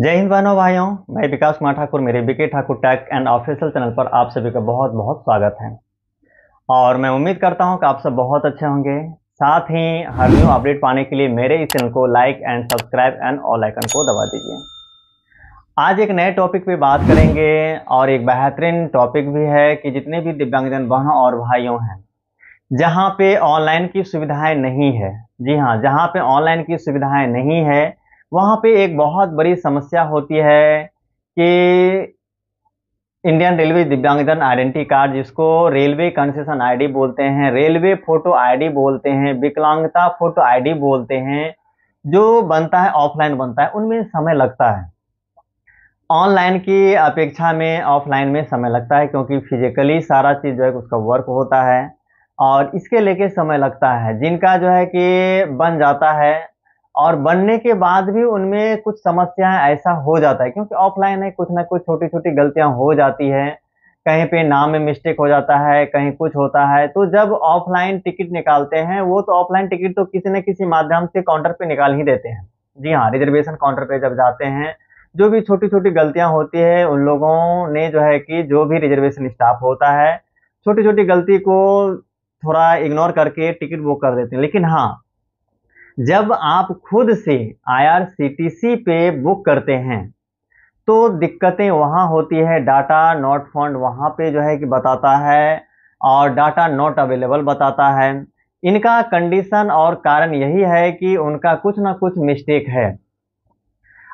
जय हिंद बहनों भाइयों मैं विकास कुमार ठाकुर मेरे BK Thakur tech and official channel पर आप सभी का बहुत बहुत स्वागत है और मैं उम्मीद करता हूं कि आप सब बहुत अच्छे होंगे साथ ही हर न्यू अपडेट पाने के लिए मेरे इस चैनल को like and subscribe and all icon को दबा दीजिए आज एक नए टॉपिक पर बात करेंगे और एक बेहतरीन टॉपिक भी है कि जितने भी दिव्यांगजन बहनों और भाइयों हैं जहाँ पे ऑनलाइन की सुविधाएँ नहीं है जी हाँ जहाँ पे ऑनलाइन की सुविधाएँ नहीं है वहाँ पे एक बहुत बड़ी समस्या होती है कि इंडियन रेलवे दिव्यांगजन आइडेंटिटी कार्ड जिसको रेलवे कंसेशन आईडी बोलते हैं रेलवे फोटो आईडी बोलते हैं विकलांगता फोटो आईडी बोलते हैं जो बनता है ऑफलाइन बनता है उनमें समय लगता है ऑनलाइन की अपेक्षा में ऑफलाइन में समय लगता है क्योंकि फिजिकली सारा चीज़ जो है उसका वर्क होता है और इसके लेके समय लगता है जिनका जो है कि बन जाता है और बनने के बाद भी उनमें कुछ समस्याएं ऐसा हो जाता है क्योंकि ऑफलाइन है कुछ ना कुछ छोटी छोटी गलतियां हो जाती है कहीं पे नाम में मिस्टेक हो जाता है कहीं कुछ होता है तो जब ऑफलाइन टिकट निकालते हैं वो तो ऑफलाइन टिकट तो किसी न किसी माध्यम से काउंटर पे निकाल ही देते हैं जी हाँ रिजर्वेशन काउंटर पे जब जाते हैं जो भी छोटी छोटी गलतियां होती है उन लोगों ने जो है कि जो भी रिजर्वेशन स्टाफ होता है छोटी छोटी गलती को थोड़ा इग्नोर करके टिकट बुक कर देते हैं लेकिन हाँ जब आप खुद से आई पे बुक करते हैं तो दिक्कतें वहाँ होती है डाटा नॉट फंड वहाँ पे जो है कि बताता है और डाटा नॉट अवेलेबल बताता है इनका कंडीशन और कारण यही है कि उनका कुछ ना कुछ मिस्टेक है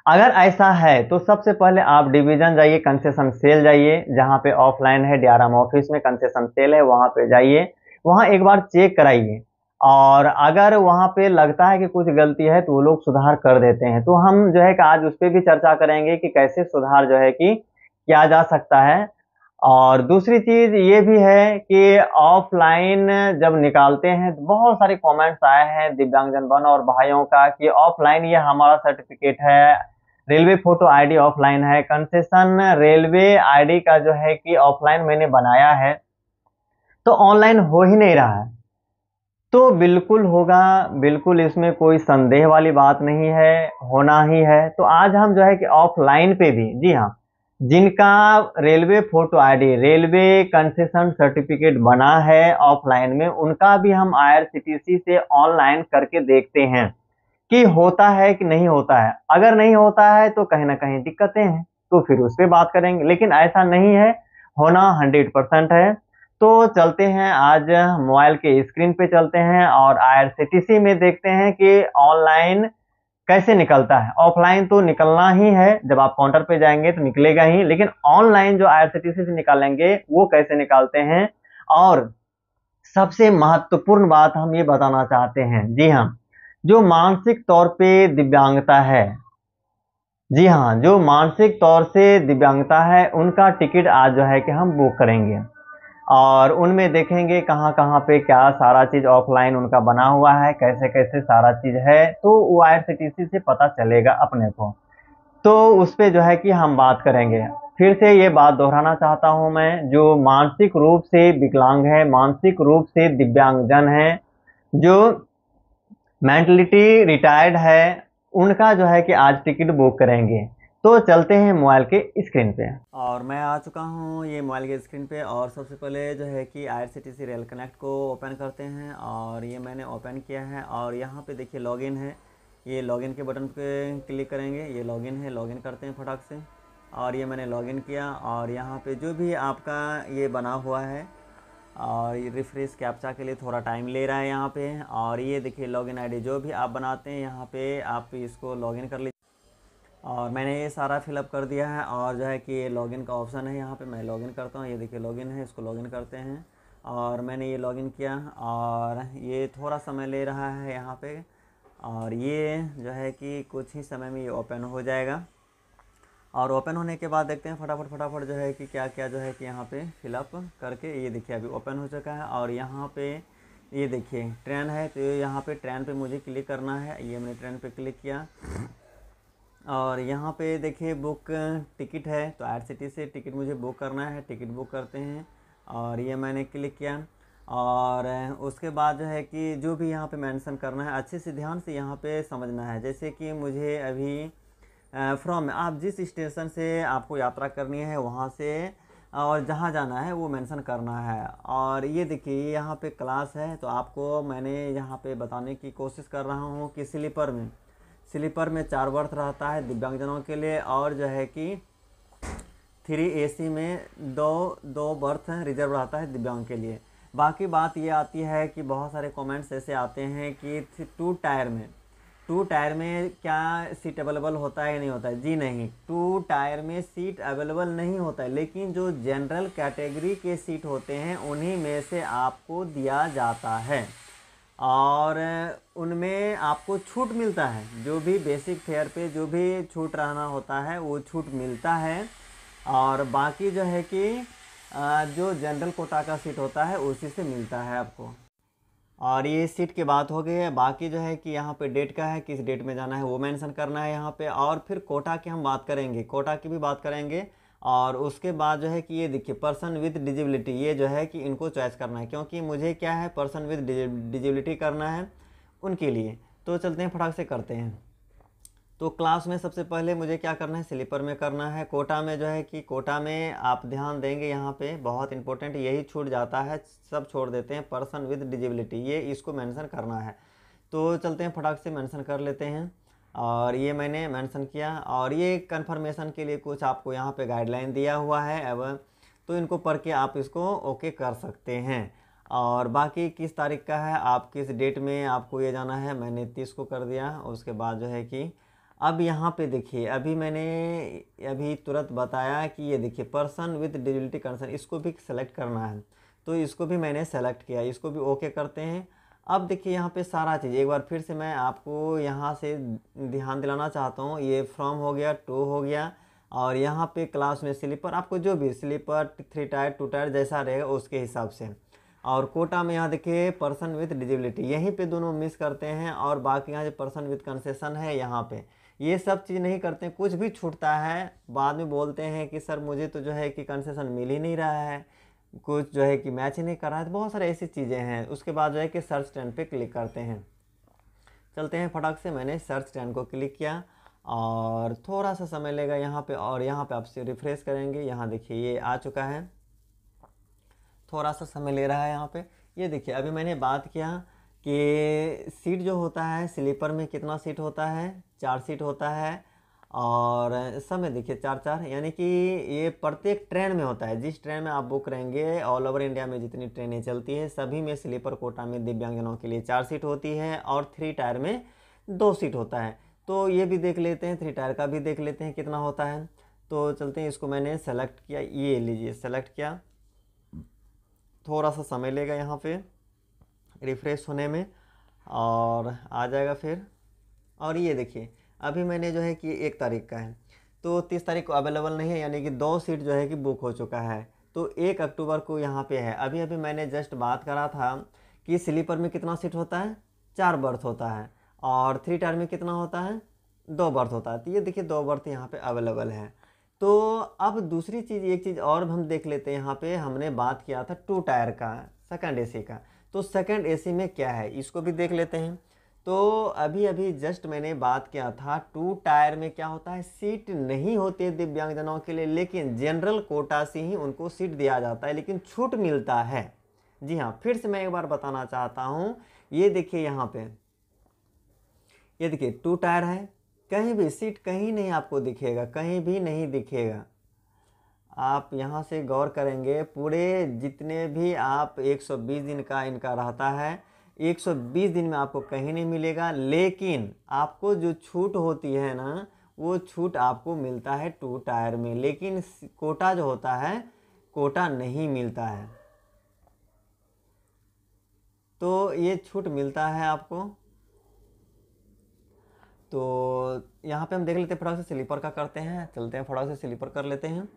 अगर ऐसा है तो सबसे पहले आप डिवीज़न जाइए कंसेशन सेल जाइए जहाँ पे ऑफलाइन है डी ऑफिस में कंसेशन सेल है वहाँ पे जाइए वहाँ एक बार चेक कराइए और अगर वहाँ पे लगता है कि कुछ गलती है तो वो लोग सुधार कर देते हैं तो हम जो है कि आज उस पर भी चर्चा करेंगे कि कैसे सुधार जो है कि किया जा सकता है और दूसरी चीज़ ये भी है कि ऑफलाइन जब निकालते हैं तो बहुत सारे कमेंट्स आए हैं दिव्यांगजन बन और भाइयों का कि ऑफलाइन ये हमारा सर्टिफिकेट है रेलवे फोटो आईडी ऑफलाइन है कंसेशन रेलवे आईडी का जो है कि ऑफलाइन मैंने बनाया है तो ऑनलाइन हो ही नहीं रहा है तो बिल्कुल होगा बिल्कुल इसमें कोई संदेह वाली बात नहीं है होना ही है तो आज हम जो है कि ऑफलाइन पे भी जी हाँ जिनका railway photo ID railway concession certificate बना है ऑफलाइन में उनका भी हम आईआरसीटीसी से ऑनलाइन करके देखते हैं कि होता है कि नहीं होता है अगर नहीं होता है तो कहीं ना कहीं दिक्कतें हैं तो फिर उस पर बात करेंगे लेकिन ऐसा नहीं है होना हंड्रेड परसेंट है तो चलते हैं आज मोबाइल के स्क्रीन पे चलते हैं और आई में देखते हैं कि ऑनलाइन कैसे निकलता है ऑफलाइन तो निकलना ही है जब आप काउंटर पे जाएंगे तो निकलेगा ही लेकिन ऑनलाइन जो आईआरसीटीसी से निकालेंगे वो कैसे निकालते हैं और सबसे महत्वपूर्ण बात हम ये बताना चाहते हैं जी हाँ जो मानसिक तौर पे दिव्यांगता है जी हाँ जो मानसिक तौर से दिव्यांगता है उनका टिकट आज जो है कि हम बुक करेंगे और उनमें देखेंगे कहाँ कहाँ पे क्या सारा चीज़ ऑफलाइन उनका बना हुआ है कैसे कैसे सारा चीज़ है तो वो आई से पता चलेगा अपने को तो उस पर जो है कि हम बात करेंगे फिर से ये बात दोहराना चाहता हूँ मैं जो मानसिक रूप से विकलांग है मानसिक रूप से दिव्यांगजन है जो मेंटलिटी रिटायर्ड है उनका जो है कि आज टिकट बुक करेंगे तो चलते हैं मोबाइल के स्क्रीन पे और मैं आ चुका हूँ ये मोबाइल के स्क्रीन पे और सबसे पहले जो है कि आई रेल कनेक्ट को ओपन करते हैं और ये मैंने ओपन किया है और यहाँ पे देखिए लॉगिन है ये लॉगिन के बटन पे क्लिक करेंगे ये लॉगिन है लॉगिन करते हैं फटाक से और ये मैंने लॉगिन किया और यहाँ पर जो भी आपका ये बना हुआ है और ये रिफ्रेश कैप्चा के लिए थोड़ा टाइम ले रहा है यहाँ पे और ये देखिए लॉगिन आईडी जो भी आप बनाते हैं यहाँ पे आप इसको लॉगिन कर लीजिए और मैंने ये सारा फिलअप कर दिया है और जो है कि ये लॉगिन का ऑप्शन है यहाँ पे मैं लॉगिन करता हूँ ये देखिए लॉगिन है इसको लॉगिन करते हैं और मैंने ये लॉगिन किया और ये थोड़ा समय ले रहा है यहाँ पे और ये जो है कि कुछ ही समय में ये ओपन हो जाएगा और ओपन होने के बाद देखते हैं फटाफट फटाफट जो है कि क्या क्या जो है कि यहाँ पर फिलअप करके ये देखिए अभी ओपन हो चुका है और यहाँ पर ये देखिए ट्रेन है तो यहाँ पे ट्रेन पे मुझे क्लिक करना है ये मैंने ट्रेन पे क्लिक किया और यहाँ पे देखिए बुक टिकट है तो आर से टिकट मुझे बुक करना है टिकट बुक करते हैं और ये मैंने क्लिक किया और उसके बाद जो है कि जो भी यहाँ पे मेंशन करना है अच्छे से ध्यान से यहाँ पे समझना है जैसे कि मुझे अभी फ्रॉम आप जिस स्टेशन से आपको यात्रा करनी है वहाँ से और जहाँ जाना है वो मेंशन करना है और ये देखिए यहाँ पे क्लास है तो आपको मैंने यहाँ पे बताने की कोशिश कर रहा हूँ कि स्लीपर में स्लीपर में चार बर्थ रहता है दिव्यांगजनों के लिए और जो है कि थ्री एसी में दो दो बर्थ रिजर्व रहता है दिव्यांग के लिए बाकी बात ये आती है कि बहुत सारे कमेंट्स ऐसे आते हैं कि टू टायर में टू टायर में क्या सीट अवेलेबल होता है या नहीं होता है जी नहीं टू टायर में सीट अवेलेबल नहीं होता है लेकिन जो जनरल कैटेगरी के सीट होते हैं उन्हीं में से आपको दिया जाता है और उनमें आपको छूट मिलता है जो भी बेसिक फेयर पे जो भी छूट रहना होता है वो छूट मिलता है और बाकी जो है कि जो जनरल कोटा का सीट होता है उसी से मिलता है आपको और ये सीट की बात हो गई है बाकी जो है कि यहाँ पे डेट का है किस डेट में जाना है वो मेंशन करना है यहाँ पे और फिर कोटा की हम बात करेंगे कोटा की भी बात करेंगे और उसके बाद जो है कि ये देखिए पर्सन विद डिजिबिलिटी ये जो है कि इनको चॉइस करना है क्योंकि मुझे क्या है पर्सन विद डिजिबिलिटी करना है उनके लिए तो चलते हैं फटाक से करते हैं तो क्लास में सबसे पहले मुझे क्या करना है स्लीपर में करना है कोटा में जो है कि कोटा में आप ध्यान देंगे यहाँ पे बहुत इंपॉर्टेंट यही छूट जाता है सब छोड़ देते हैं पर्सन विद डिजिबिलिटी ये इसको मेंशन करना है तो चलते हैं फटाक से मेंशन कर लेते हैं और ये मैंने मेंशन किया और ये कंफर्मेशन के लिए कुछ आपको यहाँ पे गाइडलाइन दिया हुआ है अब तो इनको पढ़ के आप इसको ओके कर सकते हैं और बाकी किस तारीख का है आप किस डेट में आपको ये जाना है मैंने तीस को कर दिया उसके बाद जो है कि अब यहाँ पे देखिए अभी मैंने अभी तुरंत बताया कि ये देखिए पर्सन विथ डिजिलिटी कंसर्न इसको भी सेलेक्ट करना है तो इसको भी मैंने सेलेक्ट किया इसको भी ओके करते हैं अब देखिए यहाँ पे सारा चीज़ एक बार फिर से मैं आपको यहाँ से ध्यान दिलाना चाहता हूँ ये फ्रॉम हो गया टू हो गया और यहाँ पे क्लास में स्लीपर आपको जो भी sleeper three tier two tier जैसा रहेगा उसके हिसाब से और कोटा में यहाँ देखिए पर्सन विथ डिजिबिलिटी यहीं पे दोनों मिस करते हैं और बाकी यहाँ जो पर्सन विथ कंसेशन है यहाँ पे ये सब चीज़ नहीं करते कुछ भी छूटता है बाद में बोलते हैं कि सर मुझे तो जो है कि कंसेसन मिल ही नहीं रहा है कुछ जो है कि मैच ही नहीं कर रहा है तो बहुत सारी ऐसी चीज़ें हैं उसके बाद जो है कि सर्च टेन पे क्लिक करते हैं चलते हैं फटाक से मैंने सर्च टेन को क्लिक किया और थोड़ा सा समय लेगा यहाँ पे और यहाँ पे आपसे रिफ्रेश करेंगे यहाँ देखिए ये आ चुका है थोड़ा सा समय ले रहा है यहाँ पर ये देखिए अभी मैंने बात किया कि सीट जो होता है स्लीपर में कितना सीट होता है चार सीट होता है और समय देखिए चार चार यानी कि ये प्रत्येक ट्रेन में होता है जिस ट्रेन में आप बुक करेंगे ऑल ओवर इंडिया में जितनी ट्रेनें चलती हैं सभी में स्लीपर कोटा में दिव्यांगजनों के लिए चार सीट होती है और थ्री टायर में दो सीट होता है तो ये भी देख लेते हैं थ्री टायर का भी देख लेते हैं कितना होता है तो चलते हैं इसको मैंने सेलेक्ट किया ये लीजिए सेलेक्ट किया थोड़ा सा समय लेगा यहाँ पर रिफ्रेश होने में और आ जाएगा फिर और ये देखिए अभी मैंने जो है कि एक तारीख का है तो तीस तारीख को अवेलेबल नहीं है यानी कि दो सीट जो है कि बुक हो चुका है तो एक अक्टूबर को यहाँ पे है अभी अभी मैंने जस्ट बात करा था कि स्लीपर में कितना सीट होता है चार बर्थ होता है और थ्री टायर में कितना होता है दो बर्थ होता है तो ये देखिए दो बर्थ यहाँ पे अवेलेबल है तो अब दूसरी चीज़ एक चीज़ और हम देख लेते हैं यहाँ पे हमने बात किया था टू टायर का सेकंड एसी का तो सेकंड एसी में क्या है इसको भी देख लेते हैं तो अभी अभी जस्ट मैंने बात किया था टू टायर में क्या होता है सीट नहीं होती है दिव्यांगजनों के लिए लेकिन जनरल कोटा से ही उनको सीट दिया जाता है लेकिन छूट मिलता है जी हाँ फिर से मैं एक बार बताना चाहता हूँ ये देखिए यहाँ पे ये देखिए टू टायर है कहीं भी सीट कहीं नहीं आपको दिखेगा कहीं भी नहीं दिखेगा आप यहाँ से गौर करेंगे पूरे जितने भी आप 120 दिन का इनका रहता है 120 दिन में आपको कहीं नहीं मिलेगा लेकिन आपको जो छूट होती है ना वो छूट आपको मिलता है टू टायर में लेकिन कोटा जो होता है कोटा नहीं मिलता है तो ये छूट मिलता है आपको तो यहाँ पे हम देख लेते हैं फटाक से स्लीपर का करते हैं चलते हैं फटाक से स्लीपर कर लेते हैं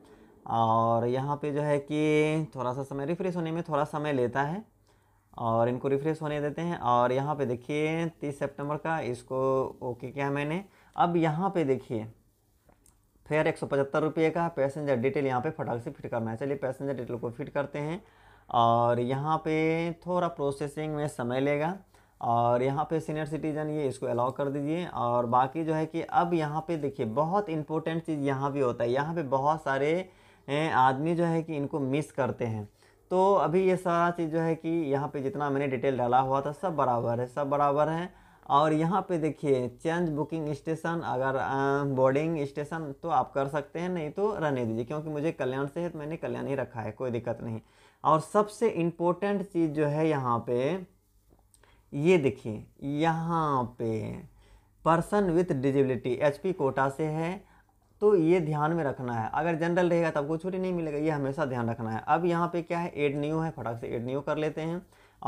और यहाँ पे जो है कि थोड़ा सा समय रिफ्रेश होने में थोड़ा समय लेता है और इनको रिफ्रेश होने देते हैं और यहाँ पे देखिए तीस सितंबर का इसको ओके किया मैंने अब यहाँ पे देखिए फेयर एक सौ पचहत्तर रुपये का पैसेंजर डिटेल यहाँ पे फटाक से फिट करना है चलिए पैसेंजर डिटेल को फिट करते हैं और यहाँ पे थोड़ा प्रोसेसिंग में समय लेगा और यहाँ पे सीनियर सिटीजन ये इसको अलाउ कर दीजिए और बाकी जो है कि अब यहाँ पे देखिए बहुत इंपॉर्टेंट चीज़ यहाँ भी होता है यहाँ पे बहुत सारे आदमी जो है कि इनको मिस करते हैं तो अभी ये सारा चीज़ जो है कि यहाँ पे जितना मैंने डिटेल डाला हुआ था सब बराबर है सब बराबर है और यहाँ पे देखिए चेंज बुकिंग स्टेशन अगर बोर्डिंग स्टेशन तो आप कर सकते हैं नहीं तो रहने दीजिए क्योंकि मुझे कल्याण से है तो मैंने कल्याण ही रखा है कोई दिक्कत नहीं और सबसे इम्पोर्टेंट चीज़ जो है यहाँ पे ये देखिए यहाँ पे person with disability H quota से है तो ये ध्यान में रखना है अगर जनरल रहेगा तब को छुट्टी नहीं मिलेगा ये हमेशा ध्यान रखना है अब यहाँ पे क्या है एड न्यू है फटाक से एड न्यू कर लेते हैं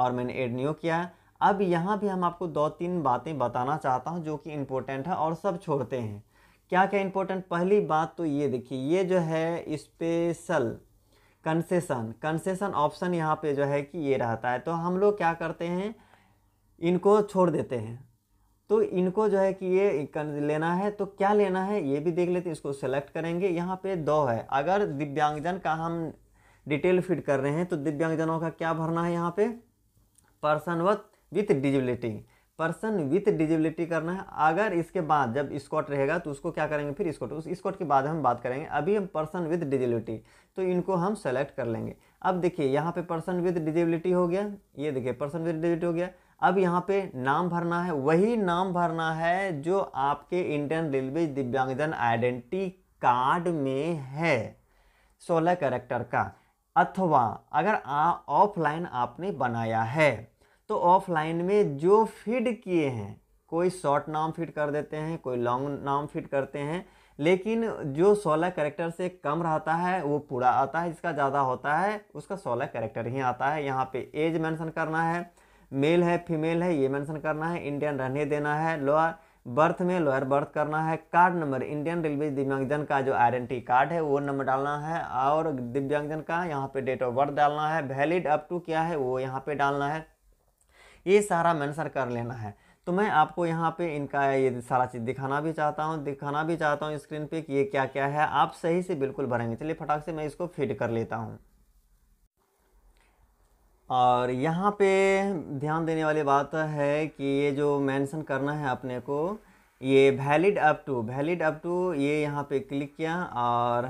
और मैंने एड न्यू किया है अब यहाँ भी हम आपको दो तीन बातें बताना चाहता हूँ जो कि इम्पोर्टेंट है और सब छोड़ते हैं क्या क्या इम्पोर्टेंट पहली बात तो ये देखिए ये जो है स्पेशल कंसेसन कंसेसन ऑप्शन यहाँ पर जो है कि ये रहता है तो हम लोग क्या करते हैं इनको छोड़ देते हैं तो इनको जो है कि ये लेना है तो क्या लेना है ये भी देख लेते हैं इसको सेलेक्ट करेंगे यहाँ पे दो है अगर दिव्यांगजन का हम डिटेल फिट कर रहे हैं तो दिव्यांगजनों का क्या भरना है यहाँ पे person with with disability person with disability करना है अगर इसके बाद जब स्कॉट रहेगा तो उसको क्या करेंगे फिर स्कॉट उस स्कॉट के बाद हम बात करेंगे अभी हम पर्सन विथ डिजिबिलिटी तो इनको हम सेलेक्ट कर लेंगे अब देखिए यहाँ पे पर्सन विथ डिजिबिलिटी हो गया ये देखिए पर्सन विथ डिजिबिलिटी हो गया अब यहाँ पे नाम भरना है वही नाम भरना है जो आपके इंडियन रेलवे दिव्यांगजन आइडेंटिटी कार्ड में है सोलह करेक्टर का अथवा अगर ऑफलाइन आपने बनाया है तो ऑफलाइन में जो फीड किए हैं कोई शॉर्ट नाम फिट कर देते हैं कोई लॉन्ग नाम फिट करते हैं लेकिन जो सोलह करेक्टर से कम रहता है वो पूरा आता है जिसका ज़्यादा होता है उसका सोलह करेक्टर ही आता है यहाँ पे एज मेंशन करना है मेल है फीमेल है ये मेंशन करना है इंडियन रहने देना है लोअर बर्थ में लोअर बर्थ करना है कार्ड नंबर इंडियन रेलवे दिव्यांगजन का जो आइडेंटिटी कार्ड है वो नंबर डालना है और दिव्यांगजन का यहाँ पे डेट ऑफ बर्थ डालना है वैलिड अप टू क्या है वो यहाँ पे डालना है ये सारा मेंशन कर लेना है तो मैं आपको यहाँ पे इनका ये सारा चीज़ दिखाना भी चाहता हूँ दिखाना भी चाहता हूँ स्क्रीन पे कि ये क्या क्या है आप सही से बिल्कुल भरेंगे चलिए फटाक से मैं इसको फिट कर लेता हूँ और यहाँ पे ध्यान देने वाली बात है कि ये जो मेंशन करना है अपने को ये valid up to valid up to ये यहाँ पे क्लिक किया और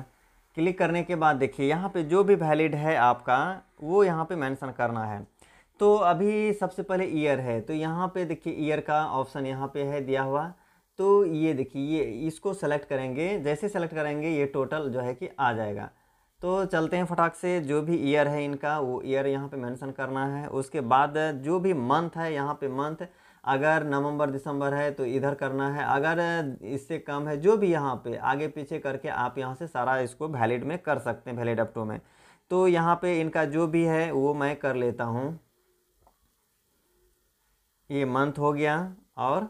क्लिक करने के बाद देखिए यहाँ पे जो भी वैलिड है आपका वो यहाँ पे मेंशन करना है तो अभी सबसे पहले ईयर है तो यहाँ पे देखिए ईयर का ऑप्शन यहाँ पे है दिया हुआ तो ये देखिए ये इसको सेलेक्ट करेंगे जैसे सेलेक्ट करेंगे ये टोटल जो है कि आ जाएगा तो चलते हैं फटाक से जो भी ईयर है इनका वो ईयर यहाँ पे मेंशन करना है उसके बाद जो भी मंथ है यहाँ पे मंथ अगर नवंबर दिसंबर है तो इधर करना है अगर इससे कम है जो भी यहाँ पे आगे पीछे करके आप यहाँ से सारा इसको वैलिड में कर सकते हैं वैलिड अपटो में तो यहाँ पे इनका जो भी है वो मैं कर लेता हूँ ये मंथ हो गया और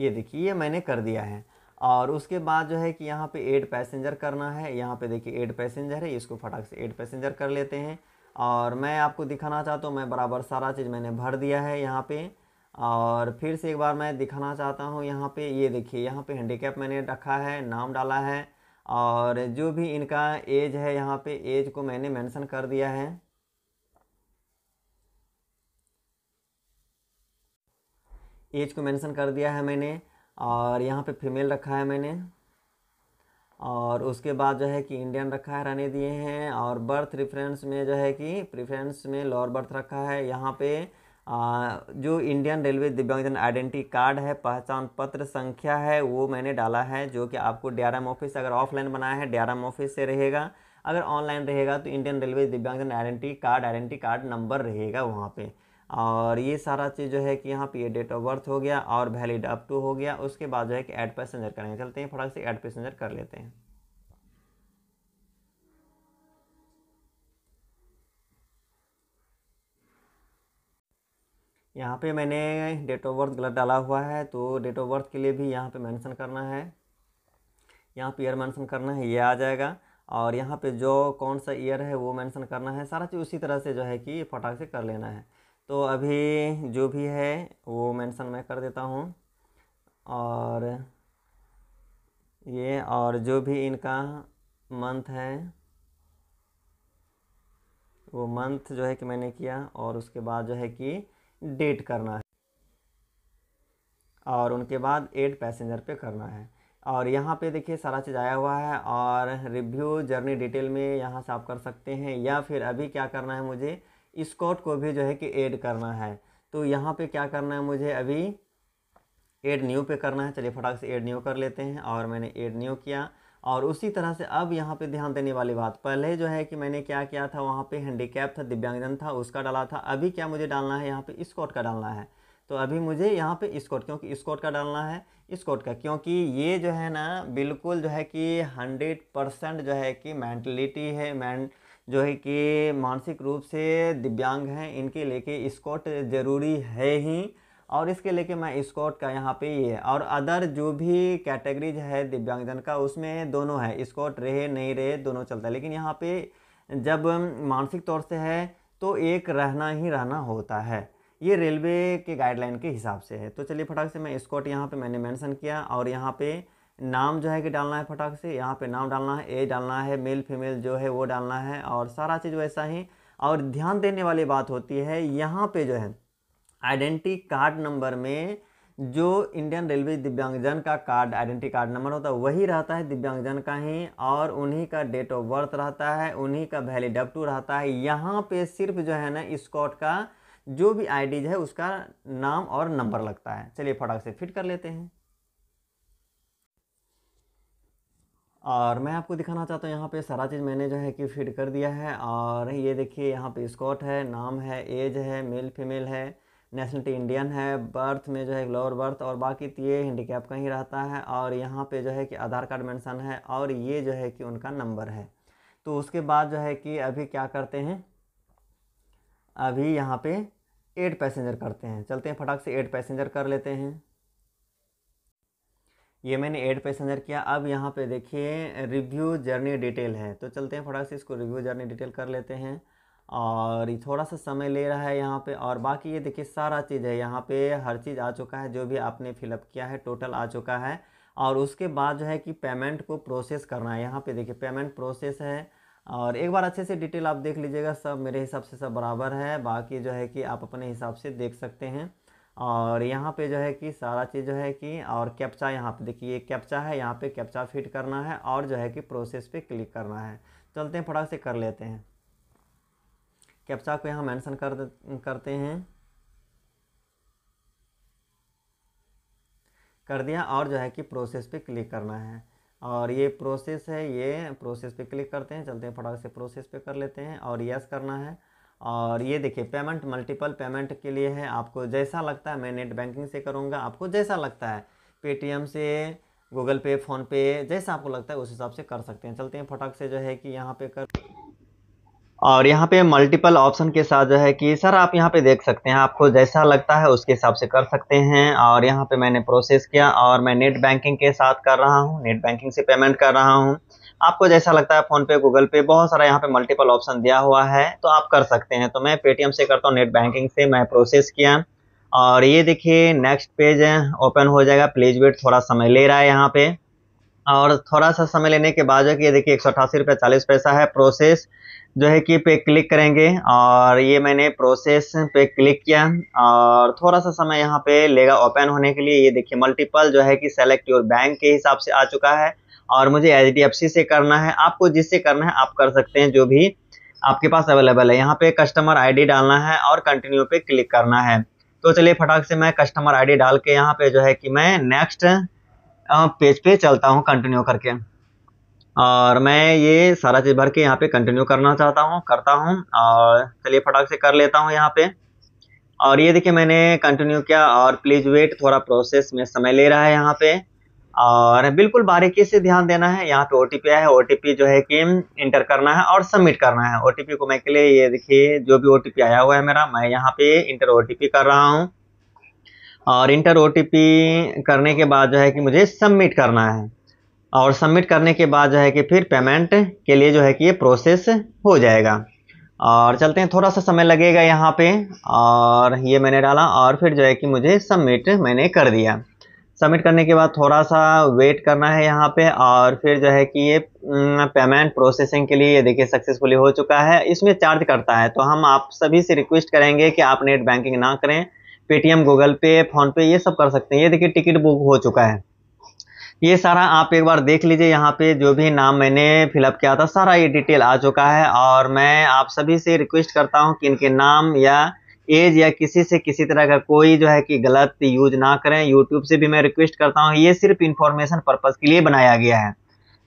ये देखिए ये मैंने कर दिया है और उसके बाद जो है कि यहाँ पे एड पैसेंजर करना है यहाँ पे देखिए एड पैसेंजर है इसको फटाक से एड पैसेंजर कर लेते हैं और मैं आपको दिखाना चाहता हूँ मैं बराबर सारा चीज़ मैंने भर दिया है यहाँ पे और फिर से एक बार मैं दिखाना चाहता हूँ यहाँ पे ये देखिए यहाँ पे हैंडीकैप मैंने रखा है नाम डाला है और जो भी इनका एज है यहाँ पर एज को मैंने मैंसन कर दिया है एज को मैंसन कर दिया है मैंने और यहाँ पे फीमेल रखा है मैंने और उसके बाद जो है कि इंडियन रखा है रहने दिए हैं और बर्थ रेफरेंस में जो है कि प्रेफरेंस में लोअर बर्थ रखा है यहाँ पे आ, जो इंडियन रेलवे दिव्यांगजन आइडेंटिटी कार्ड है पहचान पत्र संख्या है वो मैंने डाला है जो कि आपको डीआरएम ऑफिस अगर ऑफलाइन बनाया है डीआरएम ऑफिस से रहेगा अगर ऑनलाइन रहेगा तो इंडियन रेलवे दिव्यांगजन identity card identity card number रहेगा वहाँ पर और ये सारा चीज़ जो है कि यहाँ पे डेट ऑफ बर्थ हो गया और वैलिड अप टू हो गया उसके बाद जो है कि ऐड पैसेंजर करेंगे चलते हैं फटाक से ऐड पैसेंजर कर लेते हैं यहाँ पे मैंने डेट ऑफ बर्थ गलत डाला हुआ है तो डेट ऑफ बर्थ के लिए भी यहाँ पे मेंशन करना है यहाँ पे ईयर मेंशन करना है ये आ जाएगा और यहाँ पे जो कौन सा ईयर है वो मेंशन करना है सारा चीज़ उसी तरह से जो है कि फटाक से कर लेना है तो अभी जो भी है वो मेंशन मैं कर देता हूँ और ये और जो भी इनका मंथ है वो मंथ जो है कि मैंने किया और उसके बाद जो है कि डेट करना है और उनके बाद एट पैसेंजर पे करना है और यहाँ पे देखिए सारा चीज़ आया हुआ है और रिव्यू जर्नी डिटेल में यहाँ से आप कर सकते हैं या फिर अभी क्या करना है मुझे स्कॉट को भी जो है कि ऐड करना है तो यहाँ पे क्या करना है मुझे अभी एड न्यू पे करना है चलिए फटाक से एड न्यू कर लेते हैं और मैंने एड न्यू किया और उसी तरह से अब यहाँ पे ध्यान देने वाली बात पहले जो है कि मैंने क्या किया था वहाँ पे हैंडीकैप था दिव्यांगजन था उसका डाला था अभी क्या मुझे डालना है यहाँ पे स्कॉट का डालना है तो अभी मुझे यहाँ पे स्कॉट क्योंकि स्कॉट का डालना है स्कॉट का क्योंकि ये जो है ना बिल्कुल जो है कि हंड्रेड परसेंट जो है कि मैंटलिटी है मैंट जो है कि मानसिक रूप से दिव्यांग हैं इनके लेके स्कॉट ज़रूरी है ही और इसके लेके मैं स्कॉट का यहाँ पे ये और अदर जो भी कैटेगरीज है दिव्यांगजन का उसमें दोनों है स्कॉट रहे नहीं रहे दोनों चलता है लेकिन यहाँ पे जब मानसिक तौर से है तो एक रहना ही रहना होता है ये रेलवे के गाइडलाइन के हिसाब से है तो चलिए फटाक से मैं स्कॉट यहाँ पे मैंने मेंशन किया और यहाँ पे नाम जो है कि डालना है फटाक से यहाँ पे नाम डालना है ए डालना है मेल फीमेल जो है वो डालना है और सारा चीज़ वैसा ही और ध्यान देने वाली बात होती है यहाँ पे जो है आइडेंटिटी कार्ड नंबर में जो इंडियन रेलवे दिव्यांगजन का कार्ड आइडेंटिटी कार्ड नंबर होता है वही रहता है दिव्यांगजन का ही और उन्हीं का डेट ऑफ बर्थ रहता है उन्हीं का वैलिड अप टू रहता है यहाँ पे सिर्फ जो है ना स्कॉट का जो भी आईडी है उसका नाम और नंबर लगता है चलिए फटाक से फिट कर लेते हैं और मैं आपको दिखाना चाहता हूँ यहाँ पे सारा चीज़ मैंने जो है कि फिट कर दिया है और ये देखिए यहाँ पे स्कॉट है नाम है एज है मेल फीमेल है नेशनलिटी इंडियन है बर्थ में जो है लोअर बर्थ और बाकी तो ये हैंडीकैप का ही रहता है और यहाँ पे जो है कि आधार कार्ड मेंशन है और ये जो है कि उनका नंबर है तो उसके बाद जो है कि अभी क्या करते हैं अभी यहाँ पर एट पैसेंजर करते हैं चलते हैं फटाक से एट पैसेंजर कर लेते हैं ये मैंने एड पैसेंजर किया अब यहाँ पे देखिए रिव्यू जर्नी डिटेल है तो चलते हैं फटाक से इसको रिव्यू जर्नी डिटेल कर लेते हैं और ये थोड़ा सा समय ले रहा है यहाँ पे और बाकी ये देखिए सारा चीज़ है यहाँ पे हर चीज़ आ चुका है जो भी आपने फिलअप किया है टोटल आ चुका है और उसके बाद जो है कि पेमेंट को प्रोसेस करना है यहाँ पर देखिए पेमेंट प्रोसेस है और एक बार अच्छे से डिटेल आप देख लीजिएगा सब मेरे हिसाब से सब बराबर है बाकी जो है कि आप अपने हिसाब से देख सकते हैं और यहाँ पे जो है कि सारा चीज़ जो है कि और कैप्चा यहाँ पे देखिए ये कैप्चा है यहाँ पे कैप्चा फिट करना है और जो है कि प्रोसेस पे क्लिक करना है चलते हैं फटाक से कर लेते हैं कैप्चा को यहाँ मेंशन कर करते हैं कर दिया और जो है कि प्रोसेस पे क्लिक करना है और ये प्रोसेस है ये प्रोसेस पे क्लिक करते हैं चलते हैं फटाक से प्रोसेस पे कर लेते हैं और यस करना है और ये देखिए पेमेंट मल्टीपल पेमेंट के लिए है आपको जैसा लगता है मैं नेट बैंकिंग से करूँगा आपको जैसा लगता है पेटीएम से गूगल पे फ़ोनपे जैसा आपको लगता है उस हिसाब से कर सकते हैं चलते हैं फटाक से जो है कि यहाँ पे कर और यहाँ पे मल्टीपल ऑप्शन के साथ जो है कि सर आप यहाँ पे देख सकते हैं आपको जैसा लगता है उसके हिसाब से कर सकते हैं और यहाँ पे मैंने प्रोसेस किया और मैं नेट बैंकिंग के साथ कर रहा हूँ नेट बैंकिंग से पेमेंट कर रहा हूँ आपको जैसा लगता है फ़ोनपे गूगल पे बहुत सारा यहाँ पे मल्टीपल ऑप्शन दिया हुआ है तो आप कर सकते हैं तो मैं पेटीएम से करता हूँ नेट बैंकिंग से मैं प्रोसेस किया और ये देखिए नेक्स्ट पेज ओपन हो जाएगा प्लीज वेट थोड़ा समय ले रहा है यहाँ पे और थोड़ा सा समय लेने के बाद जो कि ये देखिए एक सौ अठासी रुपये चालीस पैसा है प्रोसेस जो है कि पे क्लिक करेंगे और ये मैंने प्रोसेस पे क्लिक किया और थोड़ा सा समय यहाँ पे लेगा ओपन होने के लिए ये देखिए मल्टीपल जो है कि सेलेक्ट योर बैंक के हिसाब से आ चुका है और मुझे एच से करना है आपको जिससे करना है आप कर सकते हैं जो भी आपके पास अवेलेबल है यहाँ पे कस्टमर आई डालना है और कंटिन्यू पे क्लिक करना है तो चलिए फटाक से मैं कस्टमर आई डाल के यहाँ पे जो है कि मैं नेक्स्ट पेज पे चलता हूँ कंटिन्यू करके और मैं ये सारा चीज़ भर के यहाँ पे कंटिन्यू करना चाहता हूँ करता हूँ और चलिए फटाक से कर लेता हूँ यहाँ पे और ये देखिए मैंने कंटिन्यू किया और प्लीज़ वेट थोड़ा प्रोसेस में समय ले रहा है यहाँ पे और बिल्कुल बारीकी से ध्यान देना है यहाँ पे ओ आया है ओ जो है कि इंटर करना है और सबमिट करना है ओ को मैं के लिए ये देखिए जो भी ओ आया हुआ है मेरा मैं यहाँ पे इंटर ओ कर रहा हूँ और इंटर ओ करने के बाद जो है कि मुझे सबमिट करना है और सबमिट करने के बाद जो है कि फिर पेमेंट के लिए जो है कि ये प्रोसेस हो जाएगा और चलते हैं थोड़ा सा समय लगेगा यहाँ पे और ये मैंने डाला और फिर जो है कि मुझे सबमिट मैंने कर दिया सबमिट करने के बाद थोड़ा सा वेट करना है यहाँ पे और फिर जो है कि ये पेमेंट प्रोसेसिंग के लिए ये देखिए सक्सेसफुली हो चुका है इसमें चार्ज करता है तो हम आप सभी से रिक्वेस्ट करेंगे कि आप नेट बैंकिंग ना करें पेटीएम गूगल पे फ़ोनपे ये सब कर सकते हैं ये देखिए टिकट बुक हो चुका है ये सारा आप एक बार देख लीजिए यहाँ पे जो भी नाम मैंने फिलअप किया था सारा ये डिटेल आ चुका है और मैं आप सभी से रिक्वेस्ट करता हूँ कि इनके नाम या एज या किसी से किसी तरह का कोई जो है कि गलत यूज ना करें यूट्यूब से भी मैं रिक्वेस्ट करता हूँ ये सिर्फ इन्फॉर्मेशन पर्पज़ के लिए बनाया गया है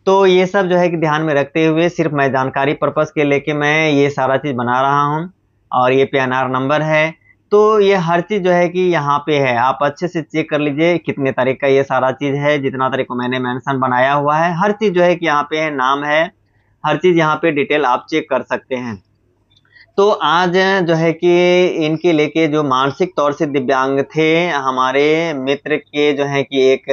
तो ये सब जो है कि ध्यान में रखते हुए सिर्फ मैं जानकारी पर्पज़ के लेके मैं ये सारा चीज़ बना रहा हूँ और ये पी नंबर है तो ये हर चीज़ जो है कि यहाँ पे है आप अच्छे से चेक कर लीजिए कितने तारीख का ये सारा चीज़ है जितना तारीख को मैंने मेंशन बनाया हुआ है हर चीज़ जो है कि यहाँ पे है नाम है हर चीज़ यहाँ पे डिटेल आप चेक कर सकते हैं तो आज जो है कि इनके लेके जो मानसिक तौर से दिव्यांग थे हमारे मित्र के जो है कि एक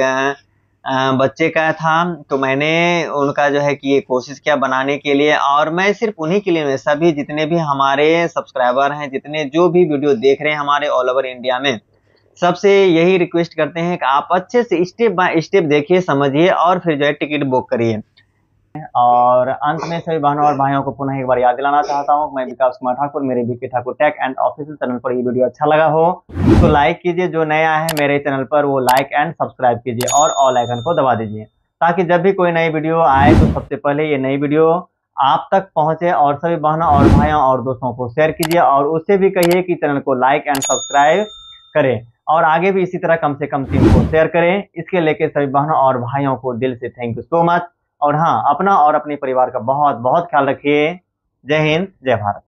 बच्चे का था तो मैंने उनका जो है कि ये कोशिश किया बनाने के लिए और मैं सिर्फ उन्हीं के लिए नहीं सभी जितने भी हमारे सब्सक्राइबर हैं जितने जो भी वीडियो देख रहे हैं हमारे ऑल ओवर इंडिया में सबसे यही रिक्वेस्ट करते हैं कि आप अच्छे से स्टेप बाय स्टेप देखिए समझिए और फिर जो है टिकट बुक करिए और अंत में सभी बहनों और भाइयों को पुनः एक बार याद दिलाना चाहता हूँ मैं विकास कुमार ठाकुर मेरे BK Thakur tech and official channel पर ये वीडियो अच्छा लगा हो तो लाइक कीजिए जो नया है मेरे चैनल पर वो लाइक एंड सब्सक्राइब कीजिए और ऑल आइकन को दबा दीजिए ताकि जब भी कोई नई वीडियो आए तो सबसे पहले ये नई वीडियो आप तक पहुंचे और सभी बहनों और भाइयों और दोस्तों को शेयर कीजिए और उससे भी कहिए कि चैनल को लाइक एंड सब्सक्राइब करें और आगे भी इसी तरह कम से कम टीम को शेयर करें इसके लेके सभी बहनों और भाइयों को दिल से थैंक यू सो मच और हाँ अपना और अपने परिवार का बहुत बहुत ख्याल रखिए जय हिंद जय भारत